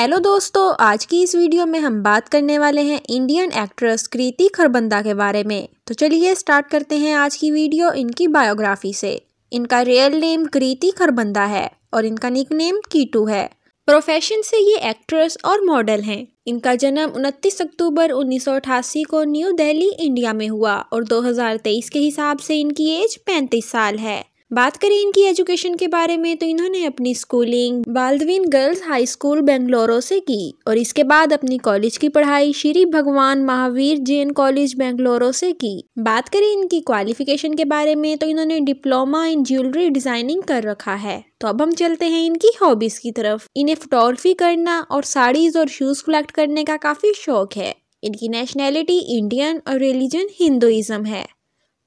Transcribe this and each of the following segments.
hello दोस्तों आज की इस वीडियो में हम बात करने वाले हैं इंडियन एक्ट्रेस कृति खरबंदा के बारे में तो चलिए स्टार्ट करते हैं आज की वीडियो इनकी बायोग्राफी से इनका रियल नेम कृति खरबंदा है और इनका निक नेम कीटू है प्रोफेशन से ये एक्ट्रेस और मॉडल हैं इनका जन्म 29 अक्टूबर 1988 को न्यू दिल्ली इंडिया में हुआ और 2023 के हिसाब से इनकी एज 35 साल है बात करें इनकी एजुकेशन के बारे में तो इन्होंने अपनी schooling Baldwin girls high school बेंगलोरो से की और इसके बाद अपनी कॉलेज की पढ़ाई श्री भगवान महावीर जैन कॉलेज बेंगलोरो से की बात करें इनकी क्वालिफिकेशन के बारे में तो इन्होंने डिप्लोमा इन ज्वेलरी डिजाइनिंग कर रखा है तो अब हम चलते हैं इनकी हॉबीज की तरफ इन्हें फोटोग्राफी करना और साड़ीज और शूज कलेक्ट करने का काफी शौक है इनकी नेशनैलिटी इंडियन और रिलीजन हिंदुइज्म है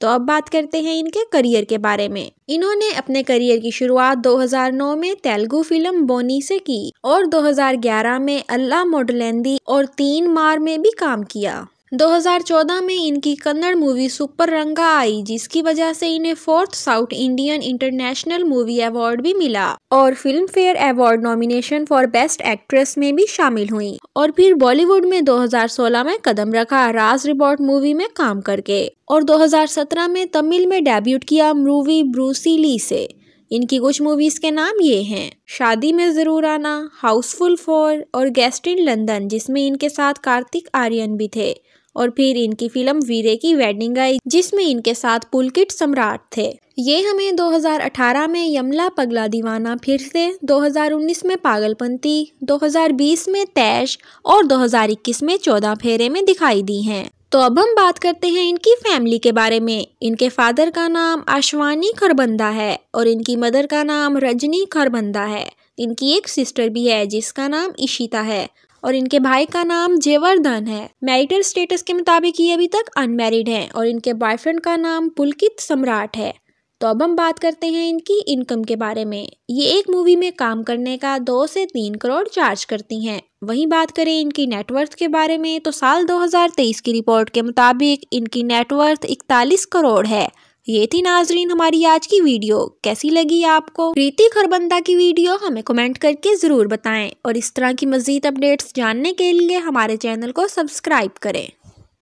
तो अब बात करते हैं इनके करियर के बारे में इन्होंने अपने करियर की शुरुआत 2009 में तेलुगु फिल्म बोनी से की और 2011 में अल्लाह मोडलेंदी और तीन मार में भी काम किया 2014 में इनकी कन्नड़ मूवी सुपर रंगा आई जिसकी वजह से इन्हें fourth south Indian international movie award भी मिला और Filmfare award nomination for best actress में भी शामिल हुई और फिर बॉलीवुड में 2016 में कदम रखा राज रिबॉर्ट मूवी में काम करके और 2017 में तमिल में डेब्यूट किया मूवी ब्रूसी ली से इनकी कुछ मूवीज़ के नाम ये हैं शादी में ज़रूर आना हाउसफुल फोर और गेस्ट इन लंदन जिसमें इनके साथ कार्तिक आर्यन भी थे और फिर इनकी फिल्म वीरे की वेडिंग आई जिसमें इनके साथ पुलकिट सम्राट थे ये हमें 2018 में यमला पगला दीवाना फिर से 2019 में पागलपंती 2020 में तैश और 2021 में चौदह फेरे में दिखाई दी हैं तो अब हम बात करते हैं इनकी फैमिली के बारे में इनके फादर का नाम अश्वानी खरबंदा है और इनकी मदर का नाम रजनी खरबंदा है इनकी एक सिस्टर भी है जिसका नाम इशिता है और इनके भाई का नाम जेवर्धन है मैरिटल स्टेटस के मुताबिक ये अभी तक अनमेरिड हैं और इनके बॉयफ्रेंड का नाम पुलकित सम्राट है तो अब हम बात करते हैं इनकी इनकम के बारे में ये एक मूवी में काम करने का दो से तीन करोड़ चार्ज करती हैं वहीं बात करें इनकी नेटवर्थ के बारे में तो साल 2023 की रिपोर्ट के मुताबिक इनकी नेटवर्थ इकतालीस करोड़ है ये थी नाजरीन हमारी आज की वीडियो कैसी लगी आपको प्रीति खरबंदा की वीडियो हमें कमेंट करके ज़रूर बताएं और इस तरह की मज़ीद अपडेट्स जानने के लिए हमारे चैनल को सब्सक्राइब करें